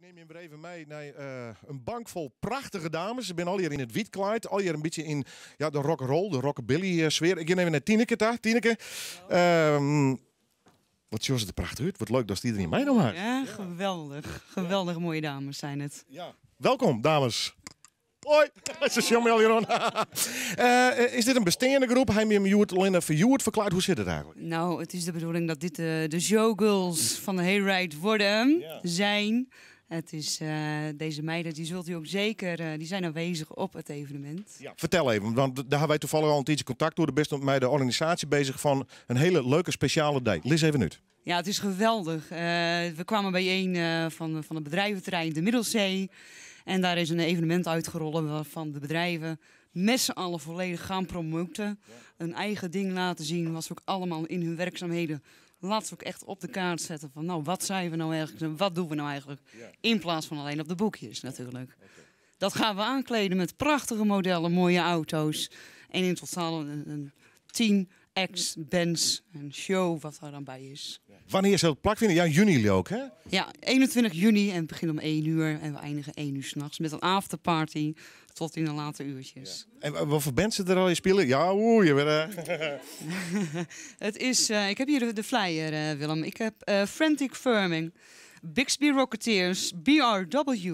Ik neem je weer even mee naar eh, een bank vol prachtige dames. Ze ben al hier in het wit kleid, al hier een beetje in ja, de rock'n'roll, de rockabilly eh, sfeer. Ik neem even naar Tineke daar. Tineke. Ehm, wat Jos het er prachtig uit. Wat leuk dat er in mij nog maar. Ja, geweldig. Geweldig mooie dames zijn het. Ja. Welkom, dames. Hoi, het is Jan Is dit een bestaande groep? Hij je Linda van verjuurd verklaard? Hoe zit het eigenlijk? Nou, het is de bedoeling dat dit eh, de showgirls van de Hayride worden, zijn. Het is, eh, deze meiden die zult u ook zeker, eh, die zijn aanwezig op het evenement. Ja, vertel even, want daar hebben wij toevallig al een tijdje contact door. De beste mij de organisatie bezig van een hele leuke speciale dag. Liz even uit. Ja, het is geweldig. Eh, we kwamen bijeen van, van het bedrijventerrein de Middelzee. En daar is een evenement uitgerold waarvan de bedrijven met z'n allen volledig gaan promoten. Een eigen ding laten zien wat ze ook allemaal in hun werkzaamheden laten we ook echt op de kaart zetten van nou, wat zijn we nou eigenlijk wat doen we nou eigenlijk? In plaats van alleen op de boekjes natuurlijk. Dat gaan we aankleden met prachtige modellen, mooie auto's. En in totaal een, een tien acts, bands en show wat er dan bij is. Wanneer zal het plakvinden? Ja, juni ook, hè? Ja, 21 juni en het begint om 1 uur en we eindigen 1 uur s'nachts met een afterparty tot in de late uurtjes. En wat voor bands zitten er al in spelen? Ja, oeh, je bent... Uh... het is, eh, ik heb hier de, de flyer, eh, Willem. Ik heb Frantic Firming, Bixby Rocketeers, BRW,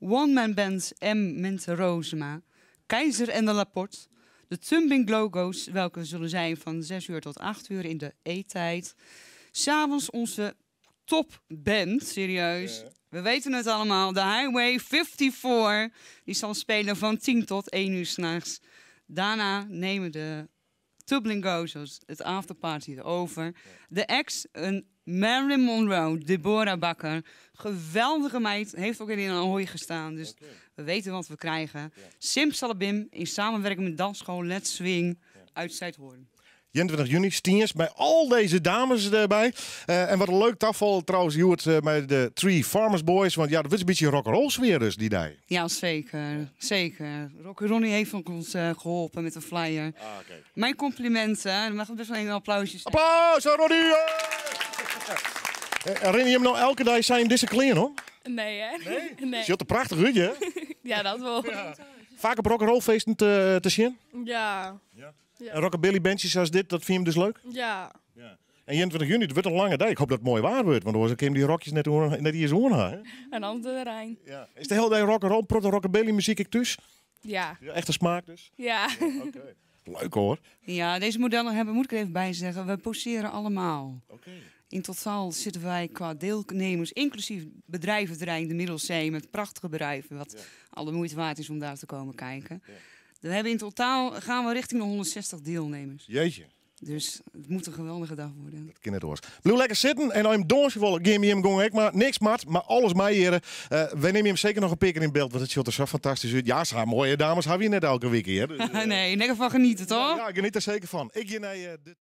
One Man Band M. Mente Rosema, Keizer en de Laporte... De thumbing Logo's, welke zullen zijn van 6 uur tot 8 uur in de eettijd. S'avonds onze topband, serieus. We weten het allemaal, de Highway 54. Die zal spelen van 10 tot 1 uur s'nachts. Daarna nemen de Tublingo, het afterparty erover. De ex, een Marilyn Monroe, Deborah Bakker. Geweldige meid, heeft ook in een hooi gestaan. Dus we weten wat we krijgen. Ja. Sim Salabim in samenwerking met dansschool Let's Swing uit Zuidhoorn. 21 juni, Stiers, bij al deze dames erbij. Eh, en wat een leuk tafel trouwens, Hewitt, uh, eh, bij de Three Farmers Boys. Want ja, dat is een beetje rock'n'roll sfeer dus, die dag. Ja, zeker. Zeker. Rocky Ronnie heeft ons eh, geholpen met een flyer. Ah, Mijn complimenten. we mag best wel een applausje zijn. Applaus, Ronnie! Herinner je hem nou elke dag zijn discipline hoor? Nee, hè? Nee? nee. Je had een prachtig rutje, ja, dat wel. Ja. Vaak op rock'n'roll feesten te, te zien? Ja. Ja. En rockabilly bandjes als dit, dat vind je hem dus leuk? Ja. ja. En 21 juni, het wordt een lange dag. Ik hoop dat het mooi waar wordt, want dan hem die rokjes net, oor, net hier zo aan. En andere Rijn. Ja. Is de hele dag rock roll, proto rockabilly muziek ik dus? Ja. Echte smaak dus? Ja. Leuk hoor. Ja, deze modellen hebben, moet ik er even bij zeggen, we poseren allemaal. Oké. In totaal zitten wij qua deelnemers, inclusief bedrijventerrein de Middelzee, met prachtige bedrijven, wat alle moeite waard is om daar te komen kijken. We hebben in totaal gaan we richting de 160 deelnemers. Jeetje. Dus het moet een geweldige dag worden. Dat kinderdoors. Blue lekker zitten en hem doorsgevallen. Game hem gong maar niks mat, maar alles mij heren. Uh, eh, wij nemen hem zeker nog een pik in beeld, want het ziet er zo fantastisch uit. Ja, zo mooie dames hebben we net elke week hier. Dus, eh, nee, in ieder geval genieten toch? Ja, ja, geniet er zeker van. Ik je naar eh, de...